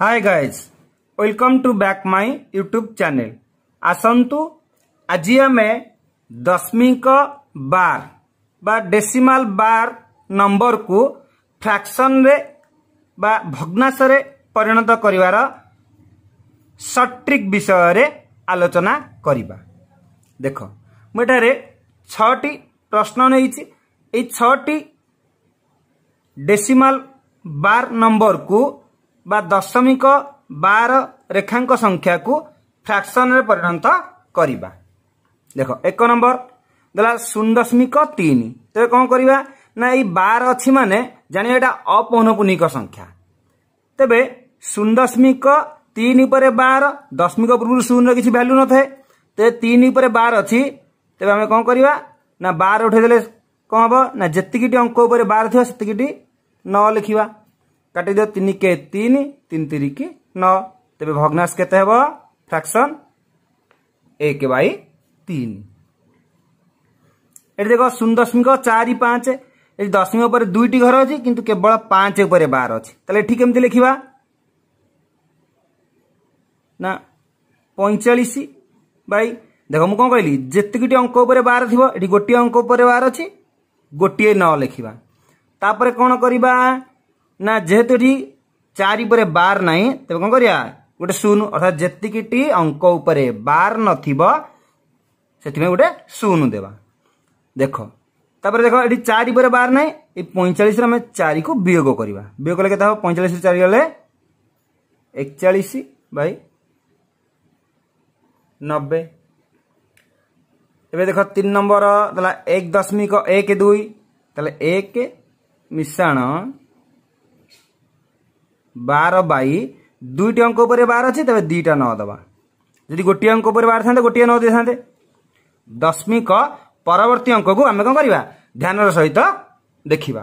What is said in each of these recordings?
hi guys welcome to back my YouTube channel आसतु आज आम दशमिक बार बा डेसिमल बार नंबर को फ्राक्शन रे बा भग्नाश रे परिणत कर सट्रिक विषय आलोचना करवा देख मुठारे छटी प्रश्न नहीं छिमाल बार नंबर को बा दशमिक बार रेखाको संख्याको रे परिणत गर्नु शून दशमिक तिन तपाईँ क्या यही बार अझ जाने एपनपुणिक संख्या तपाईँ शून दशमिक तिन बार दशमिक पूर्व शून र कि भ्याल्यु न तपाईँ आम बार उठदेले कतिकिटी अङ्क बार थियो त्यतिकिटी न लिखिबा কাটি দিও তিন কে তিন তিন তিরিকি ন তেবে ভগ্নাশ কেতে হব ফ্রাকশন এক বাই তিন এটি দেখ শূন্য দশমিক চারি পাঁচ এটি দশমিক উপরে দুইটি ঘর অছি কিন্তু কেবল পাঁচ উপরে বার অছি তাহলে এটি কেমতি লেখিবা না পঁয়চাশ বাই দেখ মু কম কহিলি যেতকিটি অঙ্ক উপরে বার থিব এটি গোটিয়ে অঙ্ক উপরে বার অছি গোটিয়ে ন লেখিবা তাপরে কোণ করিবা ना जेहेतु ये चारिपर बार ना तेज कौन कर गोटे शून अर्थात जीकटी अंक उपर बार नई गोटे शून देवा देख तापर देख ये चारिपर बार ना ये पैंचाश रे चारि को वियोग करवा वियोग कले क्या पैंचाश चार एकचाश बै नबे एवं देख तीन नंबर एक दशमिक एक दुई तेल एक मिशाण बार बै दुईटा अङ्क बार अझ तिटा नदेवी गोटे अङ्क बारे गोट न दशमिक परवर्ती अङ्कु आम करान सहित देखा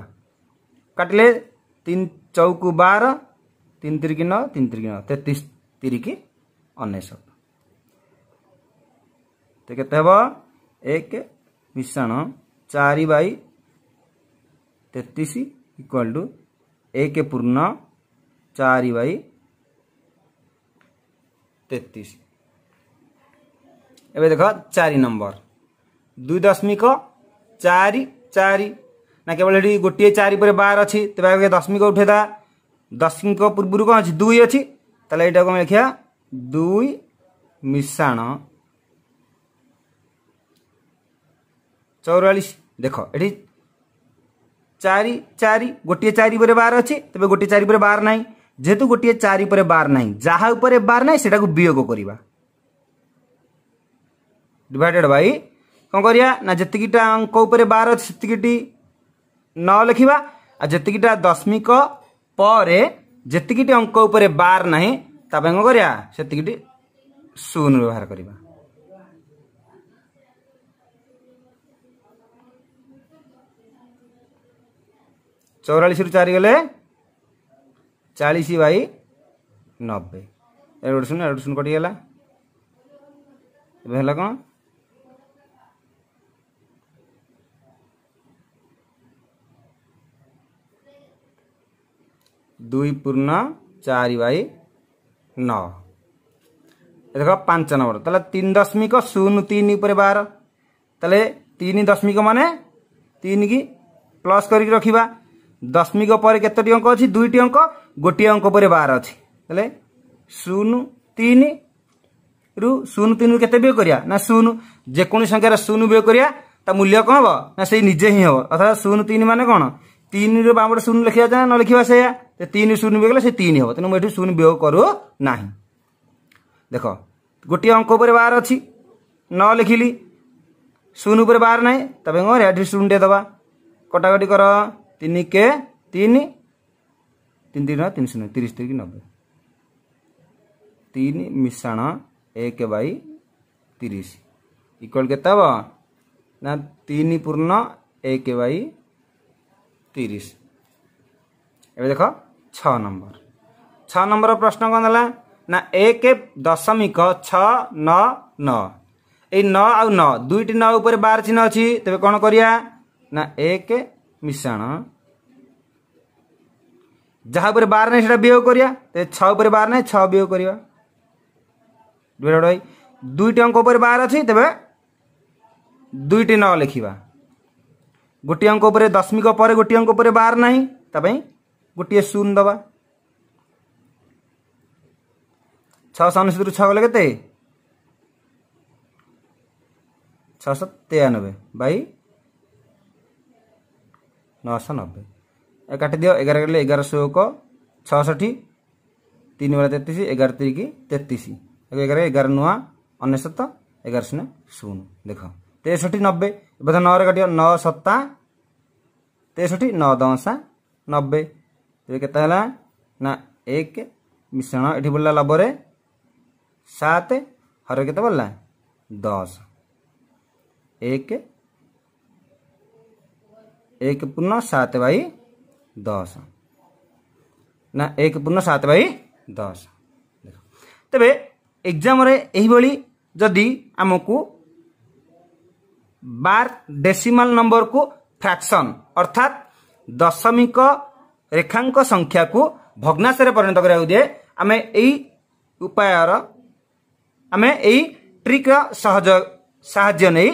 काट चौकु बार तिनक निक न तेतिसतिर अशे एक मिसन चार बइ तेतिस इक्वाल टु एक पूर्ण चार बाई तेतीस एवं देख चारि नंबर दुई दशमिक चार चार ना केवल ये गोटे चार बार अच्छी तेज दशमिक उठेदा दशमिक पूर्व कौन अच्छी दुई अच्छी ये कौन लिखा दुई मिशाण चौरास देख ये चार चार गोटे चार बार अच्छी तेज गोटे चार बार ना जेहेतु गोटे चार बार ना जहाँ बार ना से वियोग डिवाइडेड बै कौन करा जीटा अंक बार अच्छे से न लिखा जीटा दशमिक पर जीटी अंक बार ना कौन करा शून व्यवहार कर चौरास रु चार ଚାଳିଶ ବାଇ ନବେ ଏଡ଼ୁ ଗୋଟେ ଶୂନ ଏଡ଼ୁ ଗୋଟେ ଶୂନ କଟିଗଲା ଏବେ ହେଲା କ'ଣ ଦୁଇ ପୂର୍ଣ୍ଣ ଚାରି ବାଇ ନଅ ଦେଖ ପାଞ୍ଚ ନମ୍ବର ତାହେଲେ ତିନି ଦଶମିକ ଶୂନ ତିନି ଉପରେ ବାର ତାହେଲେ ତିନି ଦଶମିକ ମାନେ ତିନିକି ପ୍ଲସ୍ କରିକି ରଖିବା দশমিক পরে কতটি অঙ্ক অছি দুইটি অঙ্ক গোটিয়ে অঙ্ক পরে বার অছি হলে শূন্য তিন রু শূন্য তিন কেতে বিয়োগ করিয়া না শূন্য যেকোন সংখ্যার শূন্য বিয়োগ করিয়া তা মূল্য কম হব না সেই নিজে হি হব অর্থাৎ শূন্য তিন মানে কোণ তিনরু বামপটে শূন্য লেখিবা যা ন লেখিবা সেয়া তিন শূন্য বিয়োগ সে তিন হব তেমন এটি শূন্য বিয়োগ করু না দেখ গোটিয়ে অঙ্ক উপরে বার অছি ন লিখিলি শূন্য উপরে বার নাই তবে কম এটি শূন্যটে দেবা কটাকটি কর तीन के तीन तीन तीन तीन शून्य तीस तीन नब्बे तीन मिशाण एक बै तीस इक्वल के ना तीन पूर्ण एक बै तीस एवं देख छ नंबर छ नंबर प्रश्न कौन है ना एक दशमिक छ न नई न आ আউ नार चिन्ह अच्छी तेरे कौन চিহ্ন অছি তবে मिसाण जहाँ पर बार नहीं वियोग कर छपर बार ना छयोग दुईट अंक पर बार अच्छी तेरे दुईट न लिखा गोटे अंक दशमिक पर गोटे अंक बार नाता गोटे शून दवा छु छत छयानबे भाई नौश नब्बे काटि दियो एगार गले एगार एक छठी तीन बार तेतीस एगार तीन तेतीस एगार एगार नुआ अनेशत एगार शून्य शून देख तेसठी नब्बे बोध नौ काट नौ सत्ता तेसठी नौ दशा नब्बे के ना एक मिश्रण ये बढ़ला लबरे सात हर के बढ़ला दस एक एक पूर्ण सात बै दस ना एक पूर्ण सात बै दस देख तेब एक्जाम जदि आम को बार डेसिमल नंबर को फ्राक्शन अर्थात दशमिक रेखांक संख्या को भग्नाश परिणत कराया दिए आम यायर आम यही ट्रिक्र सहज साहय नहीं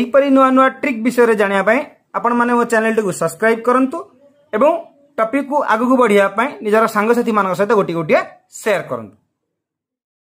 ଏହିପରି ନୂଆ ନୂଆ ଟ୍ରିକ୍ ବିଷୟରେ ଜାଣିବା ପାଇଁ ଆପଣମାନେ ମୋ ଚ୍ୟାନେଲଟିକୁ ସବସ୍କ୍ରାଇବ୍ କରନ୍ତୁ ଏବଂ ଟପିକ୍କୁ ଆଗକୁ ବଢ଼ିବା ପାଇଁ ନିଜର ସାଙ୍ଗସାଥିମାନଙ୍କ ସହିତ ଗୋଟିଏ ଗୋଟିଏ ସେୟାର କରନ୍ତୁ